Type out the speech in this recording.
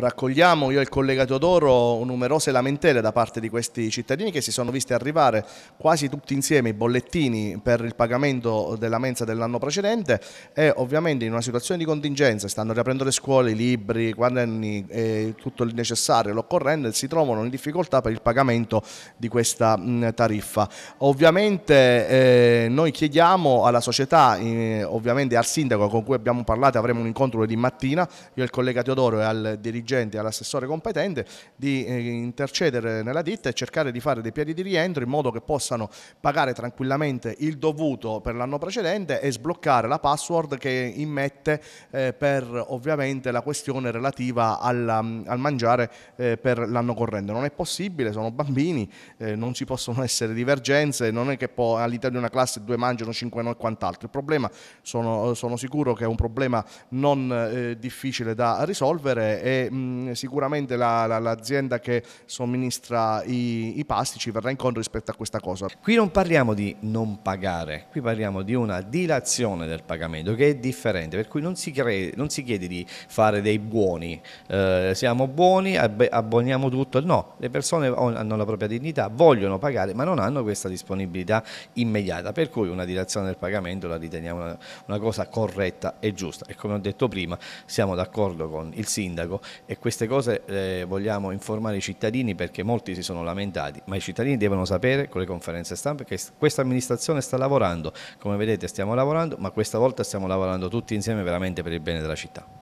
Raccogliamo io e il collega Teodoro numerose lamentele da parte di questi cittadini che si sono visti arrivare quasi tutti insieme i bollettini per il pagamento della mensa dell'anno precedente e ovviamente in una situazione di contingenza, stanno riaprendo le scuole, i libri, i quaderni, e tutto il necessario, l'occorrente, si trovano in difficoltà per il pagamento di questa tariffa. Ovviamente eh, noi chiediamo alla società, eh, ovviamente al sindaco con cui abbiamo parlato, avremo un incontro lunedì mattina, io e il collega Teodoro e al dirigente dirigenti, all'assessore competente, di eh, intercedere nella ditta e cercare di fare dei piani di rientro in modo che possano pagare tranquillamente il dovuto per l'anno precedente e sbloccare la password che immette eh, per ovviamente la questione relativa alla, mm, al mangiare eh, per l'anno corrente. Non è possibile, sono bambini, eh, non ci possono essere divergenze, non è che all'interno di una classe due mangiano, cinque no e quant'altro. Il problema sono, sono, sicuro che è un problema non eh, difficile da risolvere e mh, sicuramente la, la, l'azienda che somministra i, i pasti ci verrà incontro rispetto a questa cosa. Qui non parliamo di non pagare, qui parliamo di una dilazione del pagamento che è differente, per cui non si, crede, non si chiede di fare dei buoni, eh, siamo buoni, abboniamo tutto, no, le persone hanno la propria dignità, vogliono pagare ma non hanno questa disponibilità immediata, per cui una dilazione del pagamento la riteniamo una, una cosa corretta e giusta e come ho detto prima siamo d'accordo con il sindaco e queste cose eh, vogliamo informare i cittadini perché molti si sono lamentati, ma i cittadini devono sapere con le conferenze stampa che questa amministrazione sta lavorando, come vedete stiamo lavorando, ma questa volta stiamo lavorando tutti insieme veramente per il bene della città.